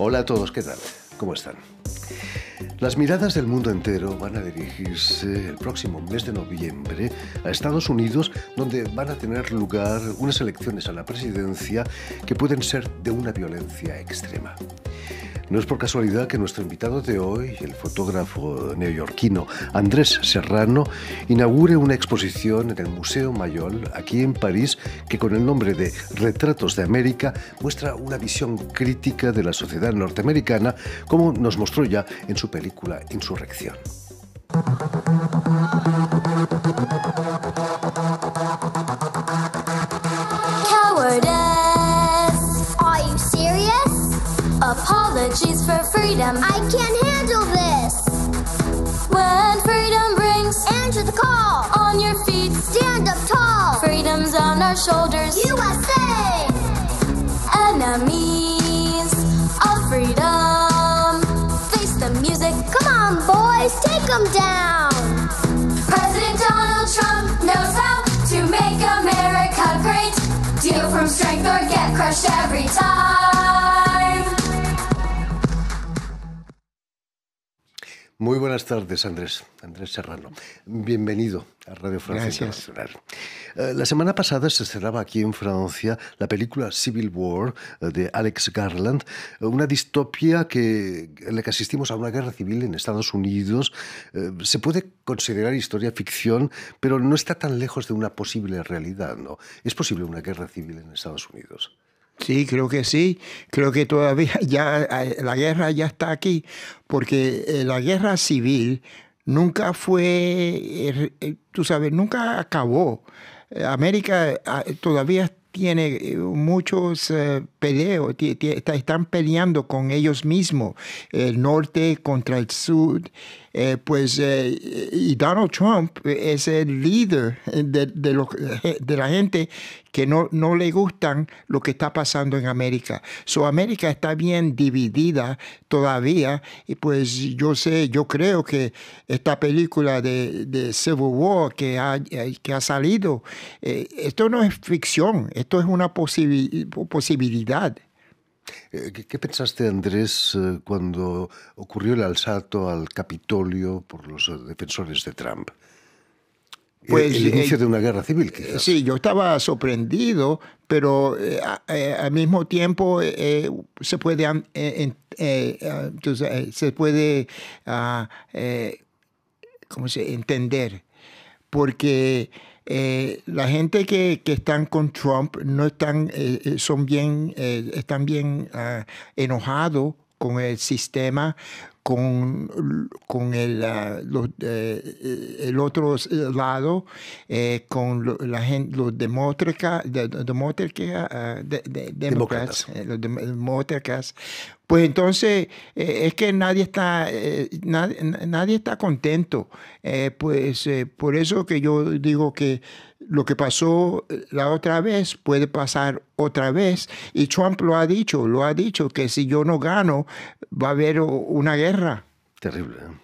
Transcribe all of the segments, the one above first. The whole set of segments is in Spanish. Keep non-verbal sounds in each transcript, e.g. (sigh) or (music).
Hola a todos, ¿qué tal? ¿Cómo están? Las miradas del mundo entero van a dirigirse el próximo mes de noviembre a Estados Unidos, donde van a tener lugar unas elecciones a la presidencia que pueden ser de una violencia extrema. No es por casualidad que nuestro invitado de hoy, el fotógrafo neoyorquino Andrés Serrano, inaugure una exposición en el Museo Mayol, aquí en París, que con el nombre de Retratos de América muestra una visión crítica de la sociedad norteamericana, como nos mostró ya en su película Insurrección. freedom. I can't handle this. When freedom brings, answer the call. On your feet, stand up tall. Freedom's on our shoulders. USA! Enemies of freedom. Face the music. Come on, boys, take them down. President Donald Trump knows how to make America great. Deal from strength or get crushed every time. Muy buenas tardes, Andrés. Andrés Serrano. Bienvenido a Radio Francia Gracias. Eh, la semana pasada se cerraba aquí en Francia la película Civil War eh, de Alex Garland, eh, una distopia que, en la que asistimos a una guerra civil en Estados Unidos. Se puede considerar historia ficción, pero no está tan lejos de una posible realidad, ¿no? ¿Es posible una guerra civil en Estados Unidos? Sí, creo que sí. Creo que todavía (laughs) ya ah, la guerra ya está aquí, porque eh, la guerra civil nunca fue, eh, eh, tú sabes, nunca acabó. América ah, todavía tiene muchos peleos, están peleando con ellos mismos, el norte contra el sur, eh, pues, eh, y Donald Trump es el líder de, de, la gente que no, no, le gustan lo que está pasando en América. Su América está bien dividida todavía, y pues yo sé, yo creo que esta película de, Civil War que ha, eh, que ha salido, esto no es ficción, esto es una posibilidad. Eh, ¿Qué, pensaste, Andrés, eh, cuando ocurrió el alzato al Capitolio por los eh, defensores de Trump? Pues, el, inicio de una guerra civil, Sí, yo estaba sorprendido, pero al mismo tiempo se puede, ah, se puede ah, ¿cómo se, entender, porque eh, la gente que, que, están con Trump no están, eh, eh, son bien, están bien ah, enojados con el sistema con, con el, uh, eh, el, otro lado, eh, con la gente, los demócratas, de, ah, de, de, demócratas, eh, los demócratas, pues entonces eh, es que nadie está, nadie, nadie, está contento. Eh, pues por eso que yo digo que lo que pasó eh, la otra vez puede pasar otra vez. Y Trump lo ha dicho, lo ha dicho, que si yo no gano va a haber una guerra. Terrible. ¿eh?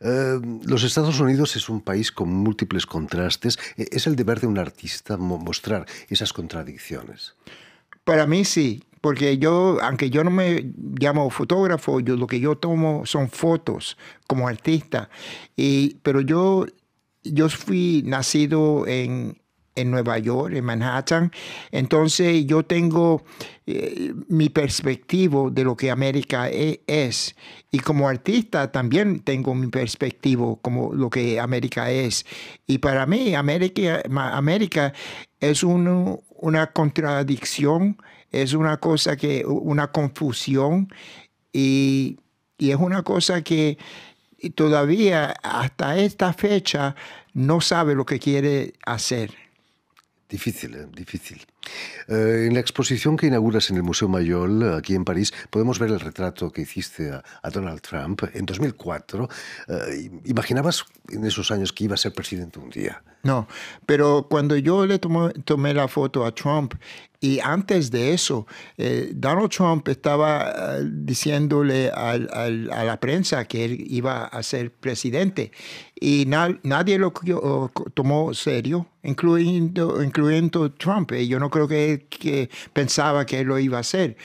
Eh, los Estados Unidos es un país con múltiples contrastes. E, ¿Es el deber de un artista mostrar esas contradicciones? Para mí sí, porque yo, aunque yo no me llamo fotógrafo, yo, lo que yo tomo son fotos como artista, y, pero yo yo fui nacido en, Nueva York, en Manhattan. Entonces yo tengo eh, mi perspectiva de lo que América e, es. Y como artista también tengo mi perspectiva como lo que América es. Y para mí América, América es una contradicción, es una cosa que, una confusión y es una cosa que y todavía hasta esta fecha no sabe lo que quiere hacer. Difícil, ¿eh? difícil. Eh, en la exposición que inauguras en el Museo Mayol, aquí en París, podemos ver el retrato que hiciste a, Donald Trump en 2004. Eh, ¿Imaginabas en esos años que iba a ser presidente un día? No, pero cuando yo le tomé la foto a Trump, y antes de eso, eh, Donald Trump estaba eh, diciéndole a la prensa que él iba a ser presidente y nadie lo tomó serio, incluyendo, incluyendo Trump. Eh, yo no creo que, pensaba que él lo iba a hacer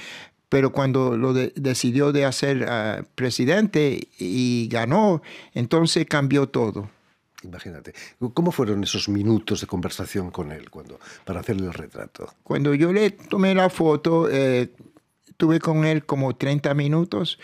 pero cuando lo decidió de hacer presidente y ganó, entonces cambió todo. Imagínate, ¿cómo fueron esos minutos de conversación con él cuando, para hacerle el retrato? Cuando yo le tomé la foto, eh, tuve con él como 30 minutos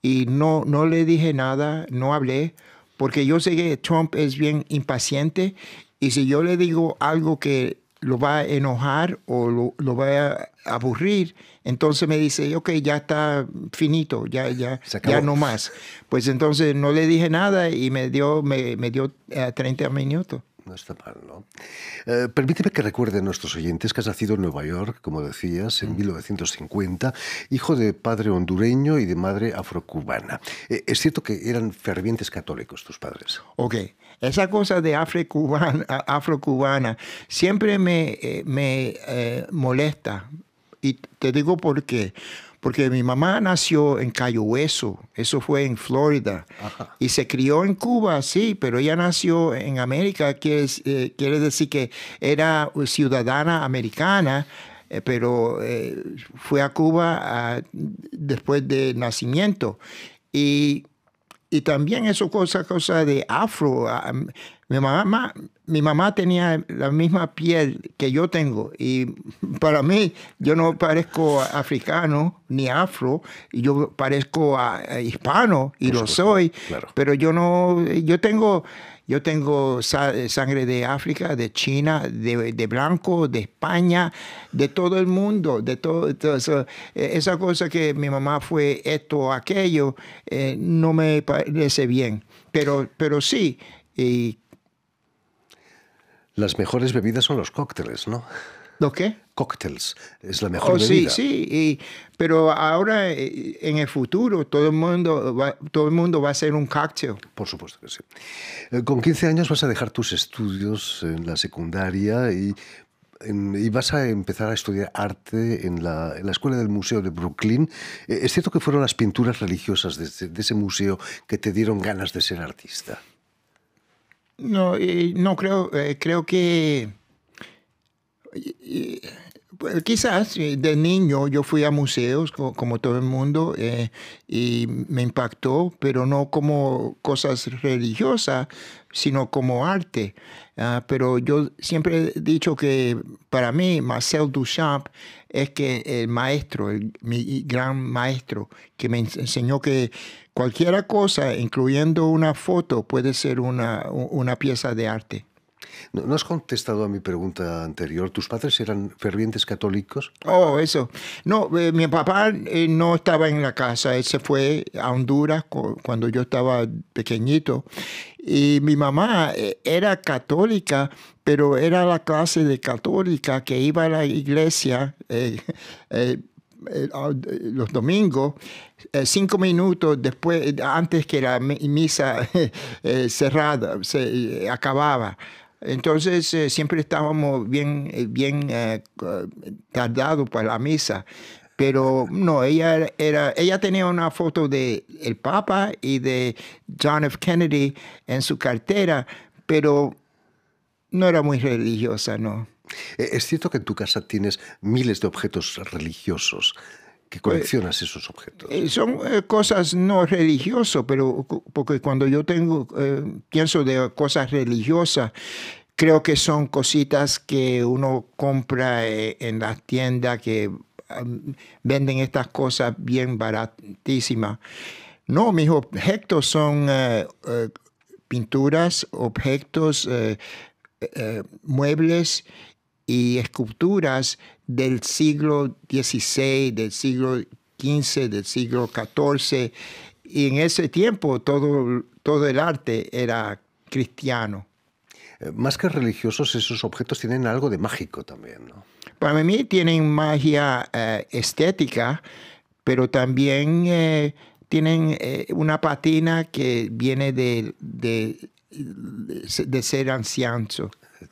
y no, no le dije nada, no hablé, porque yo sé que Trump es bien impaciente y si yo le digo algo que lo va a enojar o lo, lo va a aburrir, entonces me dice, ok, ya está finito, ya, ya, ya no más. Pues entonces no le dije nada y me dio, me, dio 30 eh, minutos. No está mal, ¿no? Eh, permíteme que recuerde a nuestros oyentes que has nacido en Nueva York, como decías, en 1950, mm. hijo de padre hondureño y de madre afrocubana. Eh, es cierto que eran fervientes católicos tus padres. Ok, esa cosa de afrocubana, siempre me, me molesta, y te digo por qué. Porque mi mamá nació en Cayo Hueso, eso fue en Florida, y se crió en Cuba, sí, pero ella nació en América, quiere, eh, decir que era eh, ciudadana americana, eh, pero fue a Cuba ah, después del nacimiento. Y y también eso cosa, cosa de afro. Ah, mi mamá, mi mamá tenía la misma piel que yo tengo y para mí yo no parezco africano ni afro, yo parezco a, hispano y lo soy, pero yo no, yo tengo, yo tengo sangre de África, de China, de, blanco, de España, de todo el mundo, de todo, eso. E, esa cosa que mi mamá fue esto o aquello, eh, no me parece bien, pero, pero sí. Y las mejores bebidas son los cócteles, ¿no? ¿Lo qué? Cócteles. Es la mejor oh, bebida. Sí, sí. pero ahora, eh, en el futuro, todo el, mundo va, todo el mundo va a ser un cóctel. Por supuesto que sí. Eh, con 15 años vas a dejar tus estudios en la secundaria y, vas a empezar a estudiar arte en la, Escuela del Museo de Brooklyn. Eh, ¿Es cierto que fueron las pinturas religiosas de, de ese museo que te dieron ganas de ser artista? No, no creo, eh, creo que pues, quizás eh, de niño yo fui a museos como, todo el mundo eh, y me impactó, pero no como cosas religiosas, sino como arte. Ah, pero yo siempre he dicho que para mí Marcel Duchamp es que el maestro, el, mi gran maestro, que me enseñó que Cualquiera cosa, incluyendo una foto, puede ser una, una pieza de arte. No, has contestado a mi pregunta anterior. ¿Tus padres eran fervientes católicos? Oh, eso. No, eh, mi papá eh, no estaba en la casa. Él se fue a Honduras cuando yo estaba pequeñito. Y mi mamá eh, era católica, pero era la clase de católica que iba a la iglesia eh, ah, los domingos, eh, cinco minutos después, antes que la misa (laughs) eh, cerrada se acababa. Entonces siempre estábamos bien, bien tardados para la misa. Pero no, ella, era, ella tenía una foto de el Papa y de John F. Kennedy en su cartera, pero no era muy religiosa, no. Eh, es cierto que en tu casa tienes miles de objetos religiosos. que pues, coleccionas esos objetos? Eh, son eh, cosas no religiosas, pero porque cuando yo tengo, pienso de cosas religiosas, creo que son cositas que uno compra en las tiendas que venden estas cosas bien baratísimas. No, mis objetos son pinturas, objetos, muebles y esculturas del siglo XVI, del siglo XV, del siglo XIV. Y en ese tiempo todo, todo el arte era cristiano. Eh, más que religiosos, esos objetos tienen algo de mágico también, ¿no? Para mí tienen magia eh, estética, pero también eh, tienen una patina que viene de, de, de ser anciano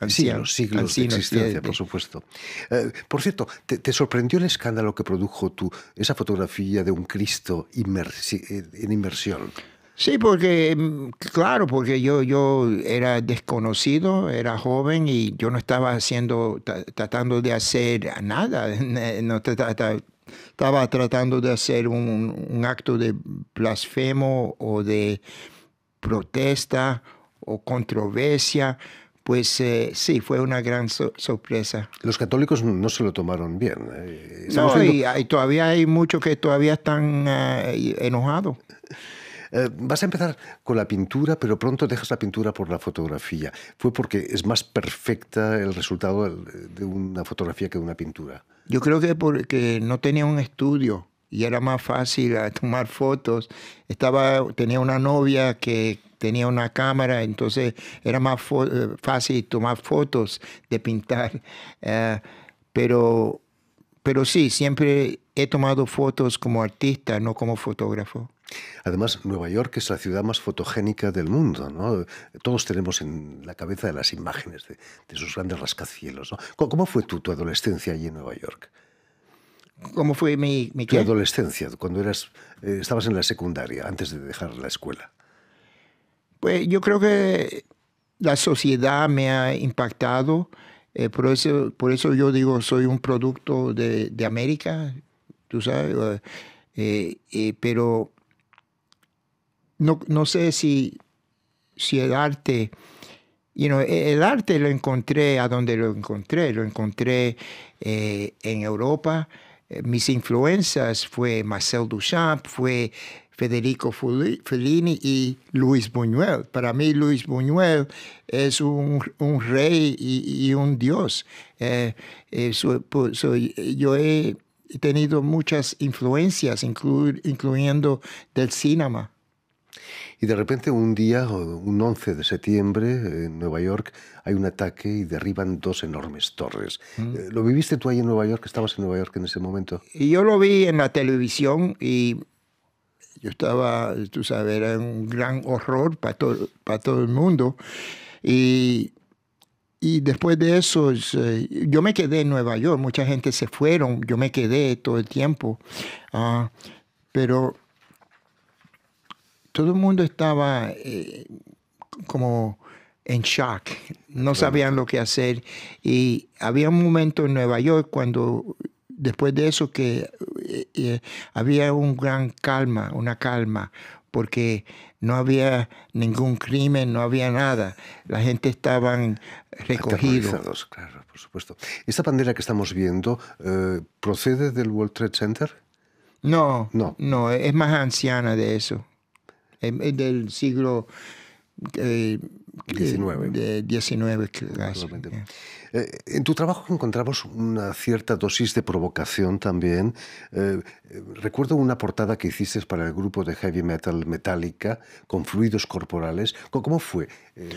siglos, siglos de existencia, por supuesto. Eh, por cierto, te, sorprendió el escándalo que produjo tu, esa fotografía de un Cristo eh, en inmersión? Sí, porque, mm, claro, porque yo, yo era desconocido, era joven y yo no estaba haciendo, tratando de hacer nada, (laughs) eh, no estaba tratando de hacer un acto de blasfemo o de protesta o controversia pues eh, sí, fue una gran sorpresa. Los católicos no se lo tomaron bien. Eh, no, y, todavía hay muchos que todavía están eh, enojados. vas a empezar con la pintura, pero pronto dejas la pintura por la fotografía. ¿Fue porque es más perfecta el resultado de una fotografía que de una pintura? Yo creo que porque no tenía un estudio y era más fácil tomar fotos. Estaba, tenía una novia que tenía una cámara, entonces era más eh, fácil tomar fotos de pintar. (laughs) Eh, pero, pero sí, siempre he tomado fotos como artista, no como fotógrafo. Además, Nueva York es la ciudad más fotogénica del mundo, ¿no? Todos tenemos en la cabeza las imágenes de, sus grandes rascacielos, ¿Cómo fue tu, tu adolescencia allí en Nueva York? ¿Cómo fue mi, mi adolescencia, cuando eras, eh, estabas en la secundaria, antes de dejar la escuela? Pues yo creo que la sociedad me ha impactado. Eh, por, eso, por eso yo digo, soy un producto de, América, tú sabes. Eh, eh, pero no, sé si, si el arte... You know, e, el arte lo encontré a donde lo encontré. Lo encontré en Europa. Mis influencias fue Marcel Duchamp, fue Federico Fellini y Luis Buñuel. Para mí Luis Buñuel es un, rey y, un dios. Eh, eh, yo he tenido muchas influencias, incluyendo del cinema. Y de repente un día, un 11 de septiembre, en Nueva York, hay un ataque y derriban dos enormes torres. Mm. Eh, ¿Lo viviste tú ahí en Nueva York? ¿Estabas en Nueva York en ese momento? Yo lo vi en la televisión y yo estaba, tú sabes, era un gran horror para todo, para todo el mundo. Y, después de eso, yo me quedé en Nueva York. Mucha gente se fueron, yo me quedé todo el tiempo. Ah, pero todo el mundo estaba eh, como en shock, no sabían lo que hacer. Y había un momento en Nueva York cuando después de eso que eh, eh, había un gran calma, una calma, porque no había ningún crimen, no había nada. La gente estaba recogida. Claro, por supuesto. ¿Esta bandera que estamos viendo eh, procede del World Trade Center? No, no, no, es más anciana de eso. Es, del siglo... 19. 19 eh. eh, en tu trabajo encontramos una cierta dosis de provocación también. Eh, recuerdo una portada que hiciste para el grupo de heavy metal Metallica con fluidos corporales. ¿Cómo fue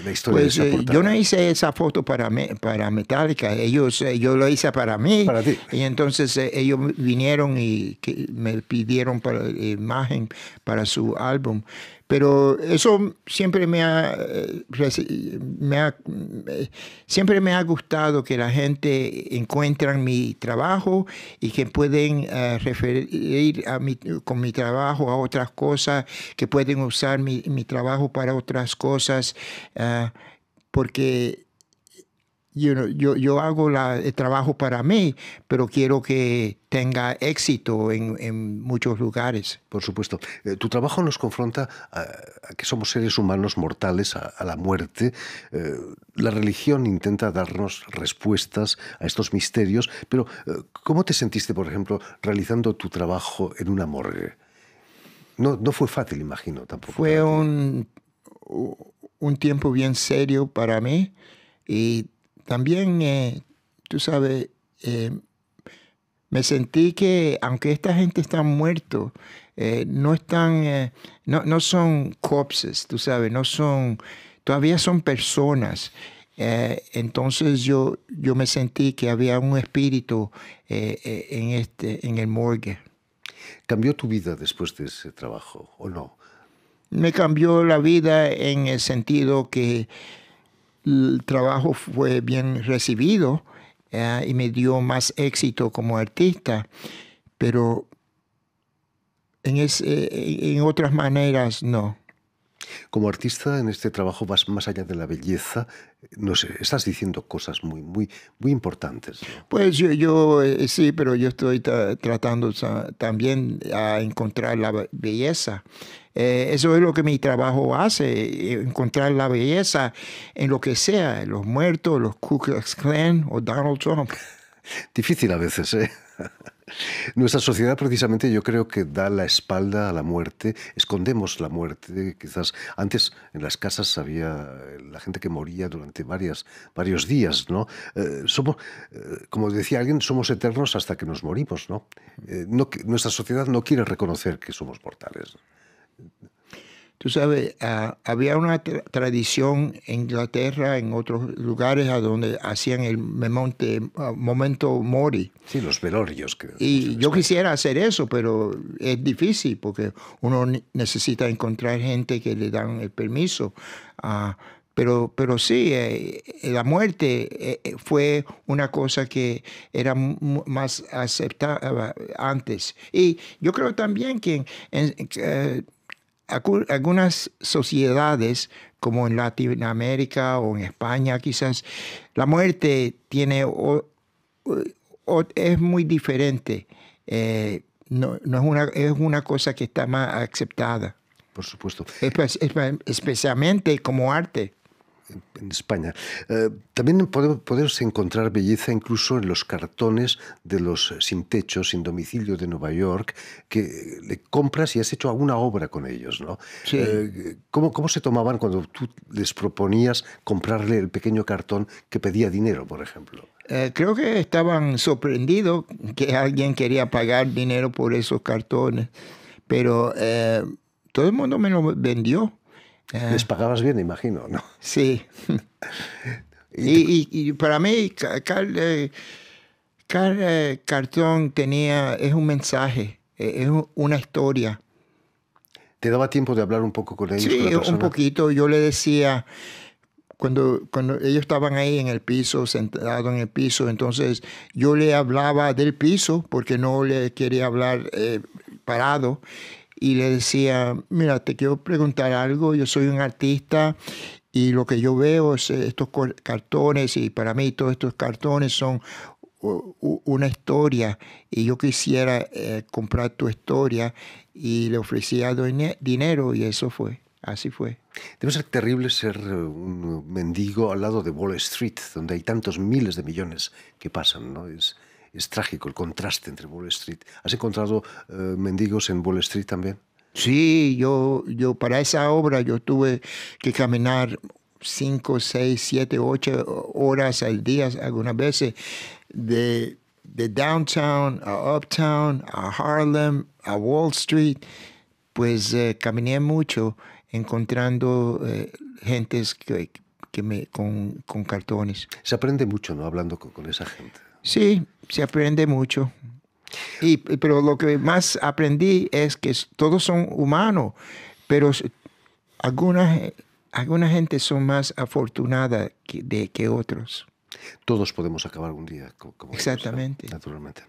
la historia de pues, esa portada? Yo no hice esa foto para, para Metallica, ellos, yo lo hice para mí. Y entonces ellos vinieron y me pidieron para, imagen para su álbum pero eso siempre me ha, eh, eh, siempre me ha gustado que la gente encuentre mi trabajo y que pueden eh, referir a mi, con mi trabajo a otras cosas, que pueden usar mi, trabajo para otras cosas, porque yo, yo, hago la, el trabajo para mí, pero quiero que tenga éxito en, en muchos lugares. Por supuesto. Eh, tu trabajo nos confronta a, que somos seres humanos mortales, a, la muerte. Eh, la religión intenta darnos respuestas a estos misterios, pero eh, ¿cómo te sentiste, por ejemplo, realizando tu trabajo en una morgue? No, no fue fácil, imagino, tampoco. Fue un, un tiempo bien serio para mí y también, eh, tú sabes, eh, me sentí que aunque esta gente está muerta, eh, no están, no, son corpses, tú sabes, no son, todavía son personas. entonces yo, yo me sentí que había un espíritu en, este, en el morgue. ¿Cambió tu vida después de ese trabajo o no? Me cambió la vida en el sentido que el trabajo fue bien recibido eh, y me dio más éxito como artista, pero en, en otras maneras no. Como artista en este trabajo vas más allá de la belleza, no sé, estás diciendo cosas muy, muy, muy importantes. Pues yo, eh, sí, pero yo estoy tratando también a encontrar la belleza. Eh, eso es lo que mi trabajo hace, eh, encontrar la belleza en lo que sea, en los muertos, los Ku Klux Klan o Donald Trump. (laughs) Difícil a veces, ¿eh? (laughs) Nuestra sociedad precisamente yo creo que da la espalda a la muerte, escondemos la muerte. Quizás antes en las casas había eh, la gente que moría durante varios días, ¿no? Eh, somos, eh, como decía alguien, somos eternos hasta que nos morimos, ¿no? Nuestra sociedad no quiere reconocer que somos mortales. Tú sabes, ah, había una tradición en Inglaterra, en otros lugares, a donde hacían el ah, momento mori. Sí, los velorios. y yo quisiera hacer eso, pero es difícil porque uno necesita encontrar gente que le dan el permiso. Ah, pero, pero sí, eh, eh, la muerte eh, fue una cosa que era más aceptada antes. Y yo creo también que algunas sociedades, como en Latinoamérica o en España quizás, la muerte tiene es muy diferente. Eh, no, es, una, es una cosa que está más aceptada. Por supuesto. especialmente como arte en España. Eh, también podemos encontrar belleza incluso en los cartones de los eh, sin techo, sin domicilio de Nueva York, que le compras y has hecho alguna obra con ellos. ¿no? Eh, ¿cómo, ¿Cómo se tomaban cuando tú les proponías comprarle el pequeño cartón que pedía dinero, por ejemplo? creo que estaban sorprendidos que alguien quería pagar dinero por esos cartones, pero todo el mundo me lo vendió. Eh. Les pagabas bien, imagino, ¿no? Sí. (laughs) y, para mí, Carl, eh, eh, Cartón tenía, es un mensaje, e, es una historia. ¿Te daba tiempo de hablar un poco con ellos? Sí, un poquito. Yo le decía, cuando, cuando ellos estaban ahí en el piso, sentados en el piso, entonces yo le hablaba del piso porque no le quería hablar parado y le decía, mira, te quiero preguntar algo, yo soy un artista y lo que yo veo es eh, estos cartones y para mí todos estos cartones son una historia y yo quisiera eh, comprar tu historia y le ofrecía dinero y eso fue, así fue. Debe ser terrible ser eh, un mendigo al lado de Wall Street, donde hay tantos miles de millones que pasan, ¿no? Es, es trágico el contraste entre Wall Street. ¿Has encontrado eh, mendigos en Wall Street también? Sí, yo, yo para esa obra yo tuve que caminar 5, 6, 7, 8 horas al día algunas veces de, de downtown a uptown, a Harlem, a Wall Street. Pues eh, caminé mucho encontrando eh, gentes que, me, con, cartones. Se aprende mucho, ¿no? Hablando con esa gente. Sí, se aprende mucho. pero lo que más aprendí es que todos son humanos, pero algunas alguna gente son más afortunada que, de, que otros. Todos podemos acabar un día. Como Exactamente. naturalmente.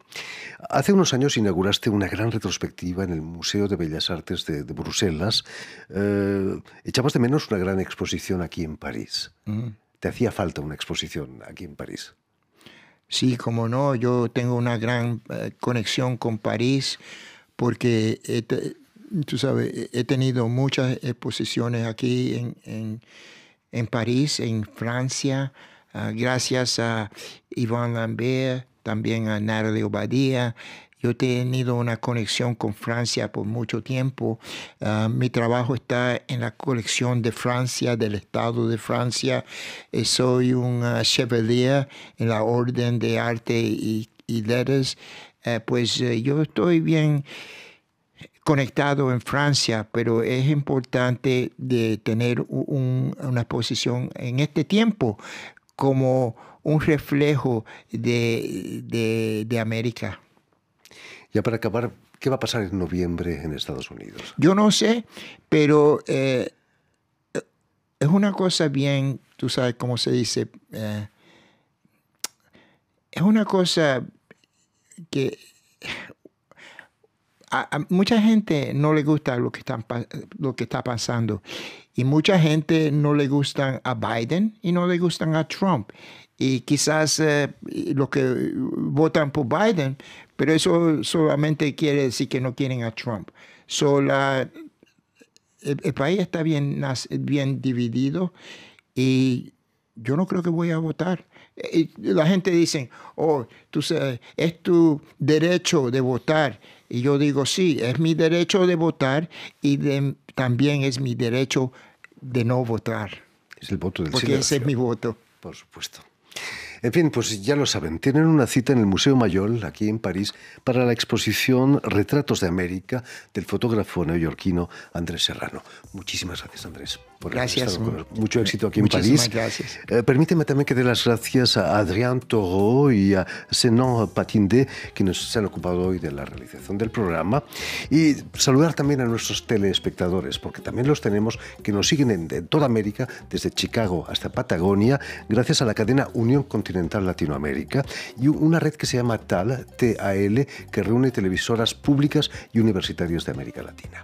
Hace unos años inauguraste una gran retrospectiva en el Museo de Bellas Artes de, Bruselas. Eh, echabas de menos una gran exposición aquí en París. Mm. Te hacía falta una exposición aquí en París. Sí, como no, yo tengo una gran eh, conexión con París porque, he, tú sabes, he tenido muchas exposiciones aquí en, París, en Francia, ah, gracias a Iván Lambert, también a Natalie Obadía yo he tenido una conexión con Francia por mucho tiempo. Ah, mi trabajo está en la colección de Francia, del Estado de Francia. Eh, soy un ah, chevalier en la Orden de Arte y, Letras. Eh, pues eh, yo estoy bien conectado en Francia, pero es importante de tener una posición en este tiempo como un reflejo de, de, de América. Ya para acabar, ¿qué va a pasar en noviembre en Estados Unidos? Yo no sé, pero eh, es una cosa bien, tú sabes cómo se dice, eh, es una cosa que a, mucha gente no le gusta lo que, lo que está pasando y mucha gente no le gustan a Biden y no le gustan a Trump y quizás eh, los que votan por Biden, pero eso solamente quiere decir que no quieren a Trump. So, el, país está bien, bien dividido y yo no creo que voy a votar. la gente dice, oh, tú es tu derecho de votar. Y yo digo, sí, es mi derecho de votar y también es mi derecho de no votar. Es el voto del Porque ese es mi voto. Por supuesto. En fin, pues ya lo saben, tienen una cita en el Museo Mayol, aquí en París, para la exposición Retratos de América del fotógrafo neoyorquino Andrés Serrano. Muchísimas gracias, Andrés gracias. mucho éxito aquí en París. gracias. Eh, permíteme también que dé las gracias a Adrián Toro y a Senon Patindé, quienes se han ocupado hoy de la realización del programa. Y saludar también a nuestros telespectadores, porque también los tenemos que nos siguen en, toda América, desde Chicago hasta Patagonia, gracias a la cadena Unión Continental Latinoamérica y una red que se llama TAL, T-A-L, que reúne televisoras públicas y universitarios de América Latina.